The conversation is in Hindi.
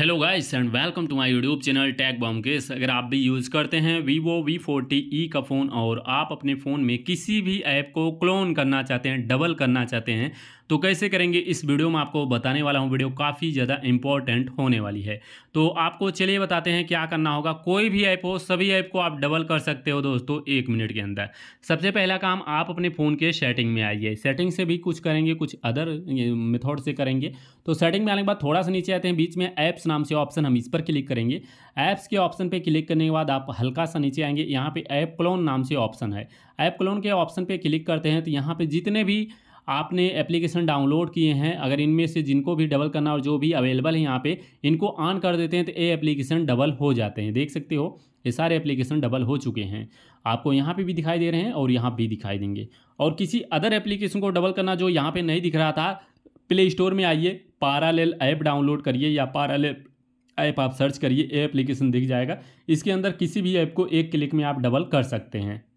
hello guys and welcome to my YouTube channel tag bomb case अगर आप भी यूज़ करते हैं वीवो वी फोर्टी ई का फ़ोन और आप अपने फ़ोन में किसी भी ऐप को क्लोन करना चाहते हैं डबल करना चाहते हैं तो कैसे करेंगे इस वीडियो में आपको बताने वाला हूँ वीडियो काफ़ी ज़्यादा इंपॉर्टेंट होने वाली है तो आपको चलिए बताते हैं क्या करना होगा कोई भी ऐप हो सभी ऐप को आप डबल कर सकते हो दोस्तों एक मिनट के अंदर सबसे पहला काम आप अपने फ़ोन के सेटिंग में आइए सेटिंग से भी कुछ करेंगे कुछ अदर मेथड से करेंगे तो सेटिंग में आने के बाद थोड़ा सा नीचे आते हैं बीच में ऐप्स नाम से ऑप्शन हम इस पर क्लिक करेंगे ऐप्स के ऑप्शन पे क्लिक करने के बाद आप हल्का सा नीचे आएंगे यहाँ पे ऐप क्लोन नाम से ऑप्शन है ऐप क्लोन के ऑप्शन पे क्लिक करते हैं तो यहाँ पे जितने भी आपने एप्लीकेशन डाउनलोड किए हैं अगर इनमें से जिनको भी डबल करना और जो भी अवेलेबल है यहाँ पे इनको ऑन कर देते हैं तो ये एप्लीकेशन डबल हो जाते हैं देख सकते हो ये सारे एप्लीकेशन डबल हो चुके हैं आपको यहाँ पे भी दिखाई दे रहे हैं और यहाँ भी दिखाई देंगे और किसी अदर एप्लीकेशन को डबल करना जो यहाँ पे नहीं दिख रहा था प्ले स्टोर में आइए पारालेल ऐप डाउनलोड करिए या पारालेल ऐप आप सर्च करिए एप्लीकेशन दिख जाएगा इसके अंदर किसी भी ऐप को एक क्लिक में आप डबल कर सकते हैं